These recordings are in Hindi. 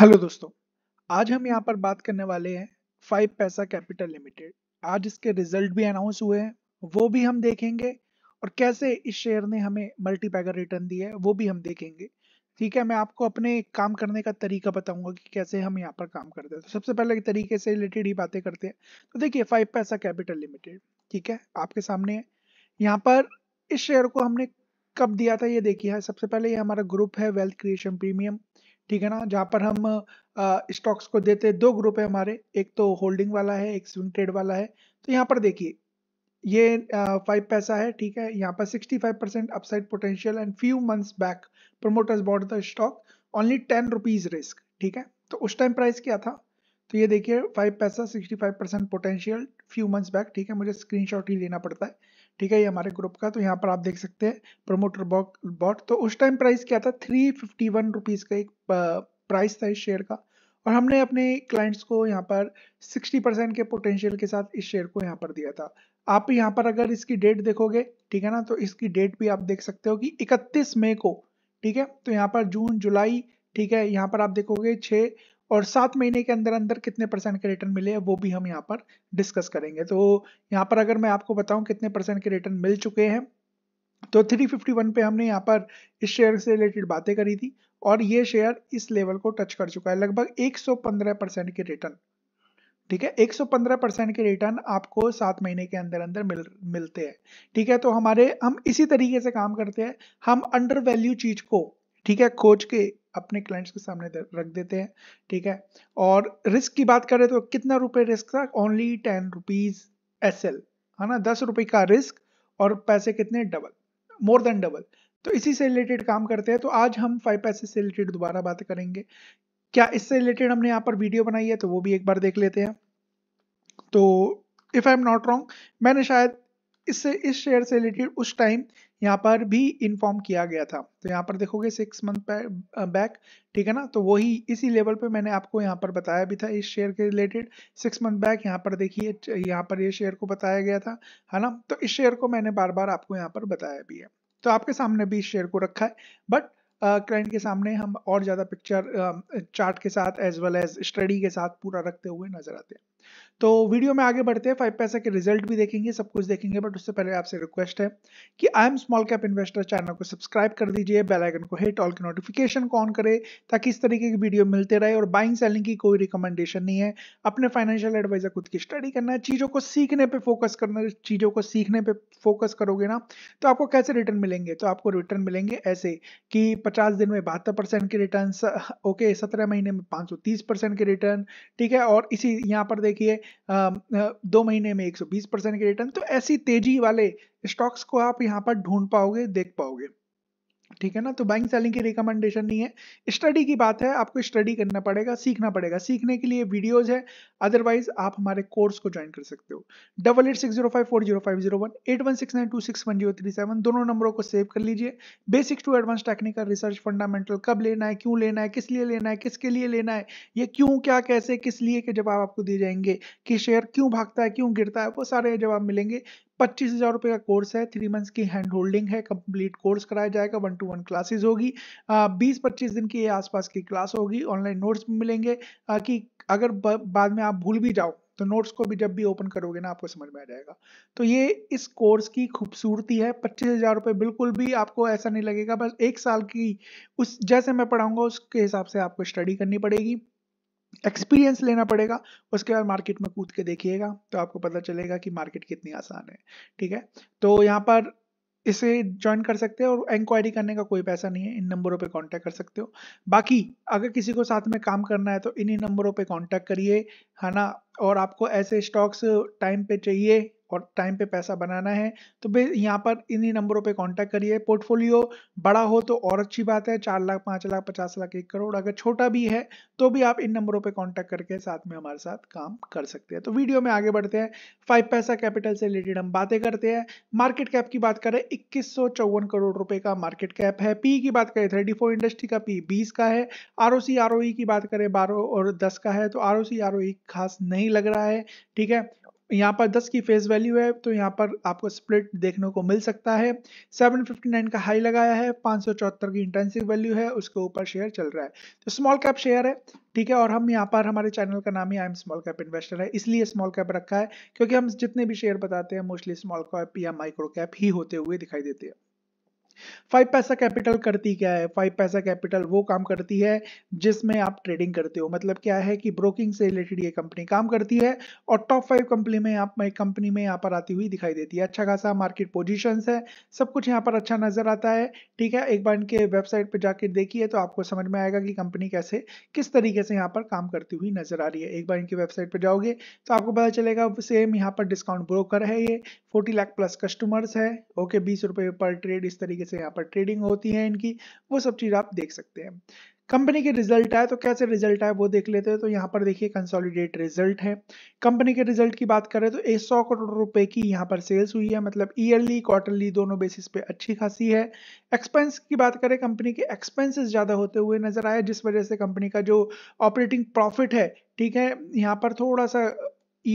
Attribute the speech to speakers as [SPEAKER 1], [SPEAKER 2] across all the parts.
[SPEAKER 1] हेलो दोस्तों आज हम यहाँ पर बात करने वाले हैं फाइव पैसा कैपिटल लिमिटेड आज इसके रिजल्ट भी अनाउंस हुए हैं वो भी हम देखेंगे और कैसे इस शेयर ने हमें मल्टीपैगर रिटर्न दिया है वो भी हम देखेंगे ठीक है मैं आपको अपने काम करने का तरीका बताऊंगा कि कैसे हम यहाँ पर काम करते हैं तो सबसे पहले तरीके से रिलेटेड ही बातें करते हैं तो देखिए फाइव पैसा कैपिटल लिमिटेड ठीक है आपके सामने है यहाँ पर इस शेयर को हमने कब दिया था ये देखिए सबसे पहले ये हमारा ग्रुप है वेल्थ क्रिएशन प्रीमियम ठीक है ना जहाँ पर हम स्टॉक्स को देते दो ग्रुप है हमारे एक तो होल्डिंग वाला है एक स्विंग ट्रेड वाला है तो यहाँ पर देखिए ये फाइव पैसा है ठीक है यहाँ पर 65 percent upside potential and few months back promoters bought the stock only ten rupees risk ठीक है तो उस टाइम प्राइस क्या था तो ये देखिए फाइव पैसा five percent potential few months back ठीक है मुझे स्क्रीनशॉट ही लेना पड़ता है ठीक है ये हमारे ग्रुप का तो यहाँ पर आप देख सकते हैं प्रोमोटर बॉट तो उस टाइम प्राइस क्या था थ्री फिफ्टी वन रुपीज़ का एक प्राइस था इस शेयर का और हमने अपने क्लाइंट्स को यहाँ पर सिक्सटी परसेंट के पोटेंशियल के साथ इस शेयर को यहाँ पर दिया था आप यहाँ पर अगर इसकी डेट देखोगे ठीक है ना तो इसकी डेट भी आप देख सकते हो कि इकतीस मई को ठीक है तो यहाँ पर जून जुलाई ठीक है यहाँ पर आप देखोगे छह और सात महीने के अंदर अंदर कितने परसेंट के रिटर्न मिले हैं वो भी हम यहाँ पर डिस्कस करेंगे तो यहाँ पर अगर मैं आपको बताऊँ कितने परसेंट के रिटर्न मिल चुके हैं तो 351 पे हमने यहाँ पर इस शेयर से रिलेटेड बातें करी थी और ये शेयर इस लेवल को टच कर चुका है लगभग 115 परसेंट के रिटर्न ठीक है 115 परसेंट के रिटर्न आपको सात महीने के अंदर अंदर मिल मिलते हैं ठीक है तो हमारे हम इसी तरीके से काम करते हैं हम अंडर वैल्यू चीज को ठीक है खोज के अपने क्लाइंट्स के सामने रख देते हैं ठीक है और रिस्क की बात करें तो कितना रुपए रिस्क था only ten rupees S L है ना दस रुपए का रिस्क और पैसे कितने डबल मोर देन डबल तो इसी से रिलेटेड काम करते हैं तो आज हम फाइव पैसे से रिलेटेड दोबारा बात करेंगे क्या इससे रिलेटेड हमने यहाँ पर वीडियो बनाई है तो वो भी एक बार देख लेते हैं तो if I am not wrong मैंने शायद इससे इस शेयर से रिलेटेड उस टाइम यहाँ पर भी इन्फॉर्म किया गया था तो यहाँ पर देखोगे सिक्स मंथ बैक ठीक है ना तो वही इसी लेवल पे मैंने आपको यहाँ पर बताया भी था इस शेयर के रिलेटेड सिक्स मंथ बैक यहाँ पर देखिए यहाँ पर ये यह शेयर को बताया गया था है ना तो इस शेयर को मैंने बार बार आपको यहाँ पर बताया भी है तो आपके सामने भी इस शेयर को रखा है बट क्लाइंट uh, के सामने हम और ज़्यादा पिक्चर चार्ट uh, के साथ एज वेल एज स्टडी के साथ पूरा रखते हुए नजर आते हैं तो वीडियो में आगे बढ़ते हैं फाइव पैसा के रिजल्ट भी देखेंगे सब कुछ देखेंगे बट उससे पहले आपसे रिक्वेस्ट है कि I am small cap investor channel को सब्सक्राइब कर दीजिए बेल आइकन को हिट ऑल की नोटिफिकेशन को ऑन करें ताकि इस तरीके की वीडियो मिलते रहे और बाइंग सेलिंग की कोई रिकमेंडेशन नहीं है अपने फाइनेंशियल एडवाइजर खुद की स्टडी करना है चीज़ों को सीखने पर फोकस करना चीज़ों को सीखने पर फोकस करोगे ना तो आपको कैसे रिटर्न मिलेंगे तो आपको रिटर्न मिलेंगे ऐसे कि पचास दिन में बहत्तर परसेंट के रिटर्न ओके सत्रह महीने में पाँच सौ तीस परसेंट के रिटर्न ठीक है और इसी यहाँ पर देखिए देखिए दो महीने में 120 परसेंट के रिटर्न तो ऐसी तेजी वाले स्टॉक्स को आप यहाँ पर ढूंढ पाओगे देख पाओगे ठीक है ना तो बाइंग सेलिंग की रिकमेंडेशन नहीं है स्टडी की बात है आपको स्टडी करना पड़ेगा सीखना पड़ेगा सीखने के लिए वीडियोज है अदरवाइज आप हमारे कोर्स को ज्वाइन कर सकते हो double eight six zero five four zero five zero one eight one six nine two six one zero three seven दोनों नंबरों को सेव कर लीजिए basics to advance technical research fundamental कब लेना है क्यों लेना है किस लिए लेना है किसके लिए लेना है ये क्यों क्या कैसे किस लिए के जवाब आपको दिए जाएंगे कि शेयर क्यों भागता है क्यों गिरता है वो सारे जवाब मिलेंगे पच्चीस हजार रुपये का कोर्स है थ्री मंथ्स की हैंड होल्डिंग है कंप्लीट कोर्स कराया जाएगा वन टू वन क्लासेस होगी बीस पच्चीस दिन की आसपास की क्लास होगी ऑनलाइन नोट्स भी मिलेंगे आ, कि अगर बाद में आप भूल भी जाओ तो नोट्स को भी जब भी ओपन करोगे ना आपको समझ में आ जाएगा तो ये इस कोर्स की खूबसूरती है पच्चीस हजार रुपये बिल्कुल भी आपको ऐसा नहीं लगेगा बस एक साल की उस जैसे मैं पढ़ाऊंगा उसके हिसाब से आपको स्टडी करनी पड़ेगी एक्सपीरियंस लेना पड़ेगा उसके बाद मार्केट में कूद के देखिएगा तो आपको पता चलेगा कि मार्केट कितनी आसान है ठीक है तो यहाँ पर इसे ज्वाइन कर सकते हो और इंक्वायरी करने का कोई पैसा नहीं है इन नंबरों पे कांटेक्ट कर सकते हो बाकी अगर किसी को साथ में काम करना है तो इन्हीं नंबरों पे कांटेक्ट करिए है ना और आपको ऐसे स्टॉक्स टाइम पे चाहिए और टाइम पे पैसा बनाना है तो बे यहाँ पर इन्हीं नंबरों पे कांटेक्ट करिए पोर्टफोलियो बड़ा हो तो और अच्छी बात है चार लाख पाँच लाख पचास लाख एक करोड़ अगर छोटा भी है तो भी आप इन नंबरों पे कांटेक्ट करके साथ में हमारे साथ काम कर सकते हैं तो वीडियो में आगे बढ़ते हैं फाइव पैसा कैपिटल से रिलेटेड हम बातें करते हैं मार्केट कैप की बात करें इक्कीस करोड़ रुपये का मार्केट कैप है पी की बात करें थर्टी इंडस्ट्री का पी बीस का है आर ओ e की बात करें बारह और दस का है तो आर ओ e खास नहीं लग रहा है ठीक है यहाँ पर 10 की फेस वैल्यू है तो यहाँ पर आपको स्प्लिट देखने को मिल सकता है 759 का हाई लगाया है पाँच की इंटेंसिव वैल्यू है उसके ऊपर शेयर चल रहा है तो स्मॉल कैप शेयर है ठीक है और हम यहाँ पर हमारे चैनल का नाम ही I am small cap investor है इसलिए स्मॉल कैप रखा है क्योंकि हम जितने भी शेयर बताते हैं मोस्टली स्मॉल कैप या माइक्रो कैप ही होते हुए दिखाई देते हैं फाइव पैसा कैपिटल करती क्या है फाइव पैसा कैपिटल वो काम करती है जिसमें आप ट्रेडिंग करते हो मतलब क्या है कि ब्रोकिंग से रिलेटेड ये कंपनी काम करती है और टॉप फाइव कंपनी में आप कंपनी में यहाँ पर आती हुई दिखाई देती है अच्छा खासा मार्केट पोजिशन है सब कुछ यहाँ पर अच्छा नजर आता है ठीक है एक बार इनके वेबसाइट पर जाकर देखिए तो आपको समझ में आएगा कि कंपनी कैसे किस तरीके से यहाँ पर काम करती हुई नजर आ रही है एक बार इनकी वेबसाइट पर जाओगे तो आपको पता चलेगा सेम यहाँ पर डिस्काउंट ब्रोकर है ये फोर्टी लाख प्लस कस्टमर्स है ओके बीस रुपये पर ट्रेड इस तरीके से यहाँ पर ट्रेडिंग होती है इनकी वो सब चीज़ आप देख सकते हैं कंपनी के रिजल्ट आए तो कैसे रिजल्ट आए वो देख लेते हैं तो यहाँ पर देखिए कंसोलिडेट रिजल्ट है कंपनी के रिजल्ट की बात करें तो एक सौ करोड़ रुपए की यहाँ पर सेल्स हुई है मतलब ईयरली क्वार्टरली दोनों बेसिस पे अच्छी खासी है एक्सपेंस की बात करें कंपनी के एक्सपेंसेस ज़्यादा होते हुए नजर आए जिस वजह से कंपनी का जो ऑपरेटिंग प्रॉफिट है ठीक है यहाँ पर थोड़ा सा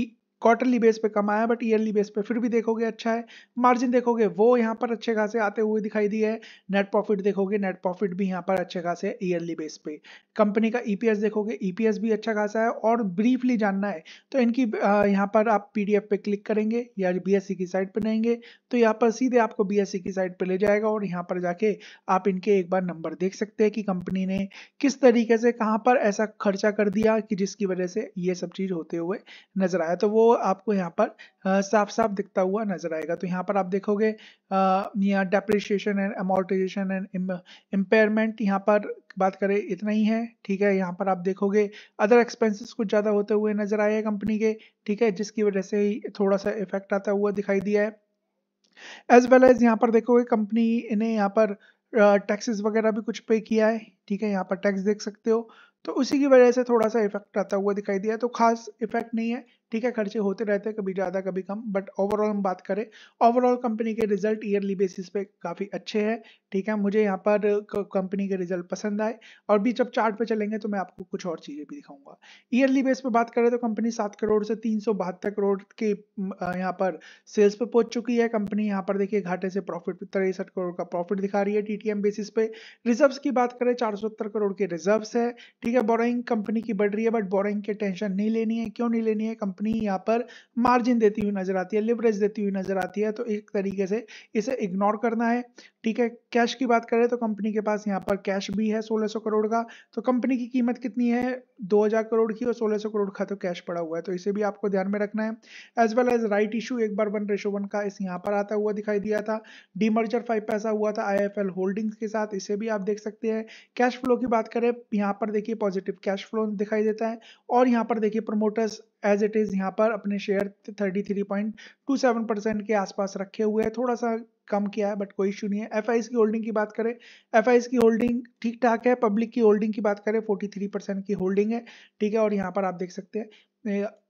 [SPEAKER 1] e- क्वार्टरली बेस पे कम आया बट ईयरली बेस पे फिर भी देखोगे अच्छा है मार्जिन देखोगे वो यहाँ पर अच्छे खासे आते हुए दिखाई दिए है नेट प्रॉफिट देखोगे नेट प्रॉफिट भी यहाँ पर अच्छे खासे ईयरली बेस पे कंपनी का ईपीएस e देखोगे ईपीएस e भी अच्छा खासा है और ब्रीफली जानना है तो इनकी यहाँ पर आप पीडीएफ पे क्लिक करेंगे या बी की साइट पर रहेंगे तो यहाँ पर सीधे आपको बी की साइट पर ले जाएगा और यहाँ पर जाके आप इनके एक बार नंबर देख सकते हैं कि कंपनी ने किस तरीके से कहाँ पर ऐसा खर्चा कर दिया कि जिसकी वजह से ये सब चीज़ होते हुए नजर आया तो वो आपको यहाँ पर साफ साफ दिखता हुआ नजर आएगा तो यहाँ पर आप देखोगे यहाँ depreciation and amortisation and impairment यहाँ पर बात करें इतना ही है ठीक है यहाँ पर आप देखोगे अदर एक्सपेंसेस कुछ ज़्यादा होते हुए नजर आए हैं कंपनी के ठीक है जिसकी वजह से ही थोड़ा सा इफेक्ट आता हुआ दिखाई दिया है एज वेल एज यहाँ पर देखोगे कंपनी ने यहाँ पर टैक्सेस वगैरह भी कुछ पे किया है ठीक है यहाँ पर टैक्स देख सकते हो तो उसी की वजह से थोड़ा सा इफेक्ट आता हुआ दिखाई दिया तो खास इफेक्ट नहीं है ठीक है खर्चे होते रहते हैं कभी ज़्यादा कभी कम बट ओवरऑल हम बात करें ओवरऑल कंपनी के रिजल्ट ईयरली बेसिस पे काफ़ी अच्छे हैं ठीक है मुझे यहाँ पर कंपनी के रिजल्ट पसंद आए और भी जब चार्ट पे चलेंगे तो मैं आपको कुछ और चीज़ें भी दिखाऊंगा ईयरली बेस पे बात करें तो कंपनी सात करोड़ से तीन करोड़ के यहाँ पर सेल्स पे पहुंच चुकी है कंपनी यहाँ पर देखिए घाटे से प्रॉफिट तिरसठ करोड़ का प्रॉफिट दिखा रही है टी बेसिस पे रिजर्व्स की बात करें चार करोड़ के रिजर्व्स है ठीक है बोरइंग कंपनी की बढ़ रही है बट बोरइंग की टेंशन नहीं लेनी है क्यों नहीं लेनी है कंपनी कंपनी यहाँ पर मार्जिन देती हुई नजर आती है लिवरेज देती हुई नजर आती है तो एक तरीके से इसे इग्नोर करना है ठीक है कैश की बात करें तो कंपनी के पास यहाँ पर कैश भी है 1600 करोड़ का तो कंपनी की कीमत कितनी है 2000 करोड़ की और 1600 करोड़ का तो कैश पड़ा हुआ है तो इसे भी आपको ध्यान में रखना है as well as right issue एक बार वन रेशो वन का इस यहाँ पर आता हुआ दिखाई दिया था डीमर्जर फाइव पैसा हुआ था आई होल्डिंग्स के साथ इसे भी आप देख सकते हैं कैश फ्लो की बात करें यहाँ पर देखिए पॉजिटिव कैश फ्लो दिखाई देता है और यहाँ पर देखिए प्रमोटर्स एज इट इज़ यहाँ पर अपने शेयर 33.27 परसेंट के आसपास रखे हुए हैं थोड़ा सा कम किया है बट कोई इशू नहीं है एफ की होल्डिंग की बात करें एफ की होल्डिंग ठीक ठाक है पब्लिक की होल्डिंग की बात करें परसेंट की होल्डिंग है ठीक है और यहाँ पर आप देख सकते हैं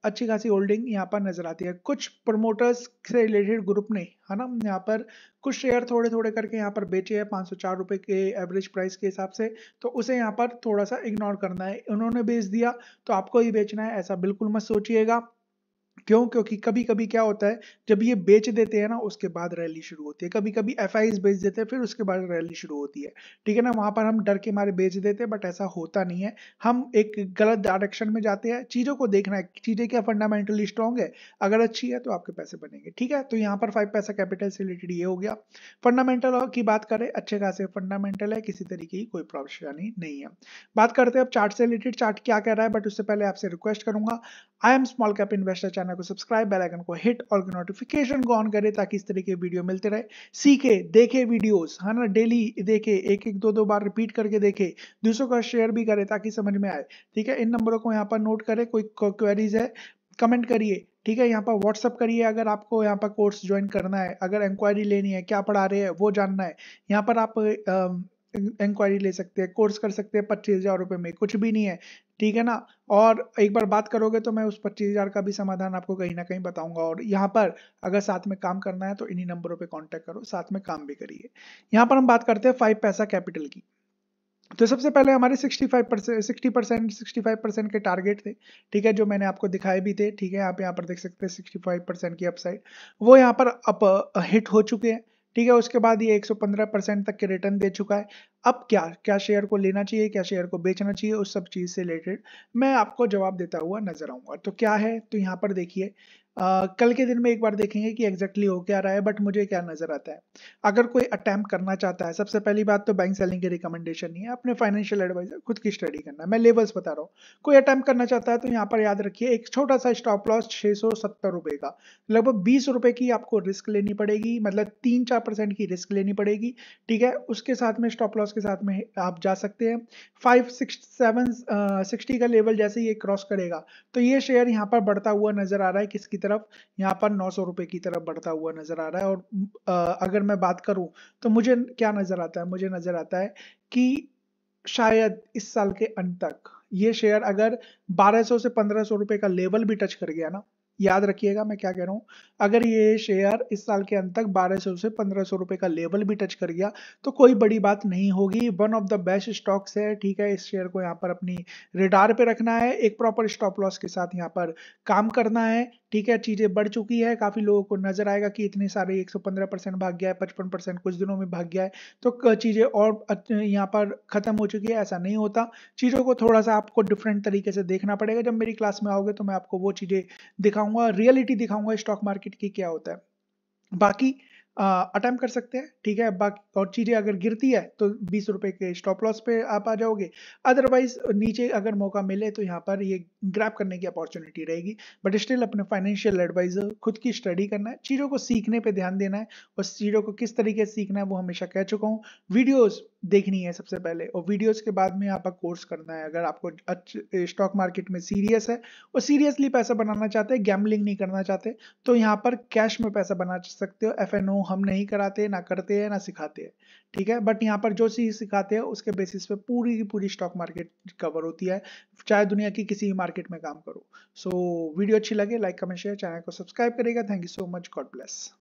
[SPEAKER 1] अच्छी खासी होल्डिंग यहाँ पर नजर आती है कुछ प्रमोटर्स से रिलेटेड ग्रुप ने है ना यहाँ पर कुछ शेयर थोड़े थोड़े करके यहाँ पर बेचे हैं पाँच सौ चार रुपये के एवरेज प्राइस के हिसाब से तो उसे यहाँ पर थोड़ा सा इग्नोर करना है उन्होंने बेच दिया तो आपको ही बेचना है ऐसा बिल्कुल मत सोचिएगा क्यों क्योंकि कभी कभी क्या होता है जब ये बेच देते हैं ना उसके बाद रैली शुरू होती है कभी कभी एफ बेच देते हैं फिर उसके बाद रैली शुरू होती है ठीक है ना वहां पर हम डर के मारे बेच देते हैं बट ऐसा होता नहीं है हम एक गलत डायरेक्शन में जाते हैं चीज़ों को देखना है चीज़ें क्या फंडामेंटली स्ट्रॉन्ग है अगर अच्छी है तो आपके पैसे बनेंगे ठीक है तो यहाँ पर फाइव पैसा कैपिटल से रिलेटेड ये हो गया फंडामेंटल की बात करें अच्छे खासे फंडामेंटल है किसी तरीके की कोई परेशानी नहीं है बात करते हैं अब चार्ट से रिलेटेड चार्ट क्या कह रहा है बट उससे पहले आपसे रिक्वेस्ट करूंगा I am small cap investor channel को सब्सक्राइब बेल आइकन को हिट और नोटिफिकेशन को ऑन करें ताकि इस तरह के वीडियो मिलते रहे सीखे देखे वीडियोस है ना डेली देखे एक एक दो दो बार रिपीट करके देखे दूसरों का शेयर भी करें ताकि समझ में आए ठीक है इन नंबरों को यहाँ पर नोट करें कोई क्वेरीज है कमेंट करिए ठीक है यहाँ पर व्हाट्सअप करिए अगर आपको यहाँ पर कोर्स ज्वाइन करना है अगर इंक्वायरी लेनी है क्या पढ़ा रहे हैं वो जानना है यहाँ पर आप इंक्वायरी ले सकते हैं कोर्स कर सकते हैं पच्चीस हज़ार रुपये में कुछ भी नहीं है ठीक है ना और एक बार बात करोगे तो मैं उस पच्चीस हज़ार का भी समाधान आपको कहीं ना कहीं बताऊंगा और यहाँ पर अगर साथ में काम करना है तो इन्हीं नंबरों पे कांटेक्ट करो साथ में काम भी करिए यहाँ पर हम बात करते हैं फाइव पैसा कैपिटल की तो सबसे पहले हमारे 65 percent sixty percent sixty five percent के टारगेट थे ठीक है जो मैंने आपको दिखाए भी थे ठीक है आप यहाँ पर देख सकते हैं 65 परसेंट की अपसाइड वो यहाँ पर अप हिट हो चुके हैं ठीक है उसके बाद ये 115 परसेंट तक के रिटर्न दे चुका है अब क्या क्या शेयर को लेना चाहिए क्या शेयर को बेचना चाहिए उस सब चीज़ से रिलेटेड मैं आपको जवाब देता हुआ नजर आऊंगा तो क्या है तो यहाँ पर देखिए कल के दिन में एक बार देखेंगे कि एग्जैक्टली exactly हो क्या रहा है बट मुझे क्या नजर आता है अगर कोई अटैम्प्ट करना चाहता है सबसे पहली बात तो बैंक सेलिंग की रिकमेंडेशन नहीं है अपने फाइनेंशियल एडवाइजर खुद की स्टडी करना मैं लेवल्स बता रहा हूँ कोई अटैम्प्ट करना चाहता है तो यहाँ पर याद रखिए एक छोटा सा स्टॉप लॉस छह सौ रुपए का लगभग बीस रुपए की आपको रिस्क लेनी पड़ेगी मतलब तीन चार परसेंट की रिस्क लेनी पड़ेगी ठीक है उसके साथ में स्टॉप लॉस के साथ में आप जा सकते हैं फाइव सिक्स सेवन सिक्सटी का लेवल जैसे ये क्रॉस करेगा तो ये शेयर यहाँ पर बढ़ता हुआ नजर आ रहा है किसकी तरफ यहाँ पर नौ सौ रुपये की तरफ बढ़ता हुआ नजर आ रहा है और अगर मैं बात करूँ तो मुझे क्या नजर आता है मुझे नजर आता है कि शायद इस साल के अंत तक ये शेयर अगर 1200 से 1500 रुपए का लेवल भी टच कर गया ना याद रखिएगा मैं क्या कह रहा हूँ अगर ये शेयर इस साल के अंत तक 1200 से 1500 रुपए का लेवल भी टच कर गया तो कोई बड़ी बात नहीं होगी one of the best stocks है ठीक है इस शेयर को यहाँ पर अपनी रिडार पे रखना है एक प्रॉपर स्टॉप लॉस के साथ यहाँ पर काम करना है ठीक है चीज़ें बढ़ चुकी है काफ़ी लोगों को नजर आएगा कि इतने सारे 115 परसेंट भाग गया है पचपन परसेंट कुछ दिनों में भाग गया है तो चीज़ें और यहाँ पर ख़त्म हो चुकी है ऐसा नहीं होता चीज़ों को थोड़ा सा आपको डिफरेंट तरीके से देखना पड़ेगा जब मेरी क्लास में आओगे तो मैं आपको वो चीज़ें दिखाऊँ दिखाऊंगा रियलिटी दिखाऊंगा स्टॉक मार्केट की क्या होता है बाकी अटैम्प कर सकते हैं ठीक है बाकी और चीज़ें अगर गिरती है तो बीस रुपए के स्टॉप लॉस पे आप आ जाओगे अदरवाइज नीचे अगर मौका मिले तो यहाँ पर ये ग्रैप करने की अपॉर्चुनिटी रहेगी बट स्टिल अपने फाइनेंशियल एडवाइजर खुद की स्टडी करना है चीज़ों को सीखने पे ध्यान देना है और चीज़ों को किस तरीके से सीखना है वो हमेशा कह चुका हूँ वीडियोज़ देखनी है सबसे पहले और वीडियोस के बाद में आपका कोर्स करना है अगर आपको अच्छे स्टॉक मार्केट में सीरियस है और सीरियसली पैसा बनाना चाहते हैं गैमलिंग नहीं करना चाहते तो यहाँ पर कैश में पैसा बना सकते हो एफ हम नहीं कराते ना करते हैं ना सिखाते हैं ठीक है बट यहाँ पर जो चीज़ सिखाते हैं उसके बेसिस पे पूरी की पूरी स्टॉक मार्केट कवर होती है चाहे दुनिया की किसी भी मार्केट में काम करो सो so, वीडियो अच्छी लगे लाइक कमेंट शेयर चैनल को सब्सक्राइब करेगा thank you so much god bless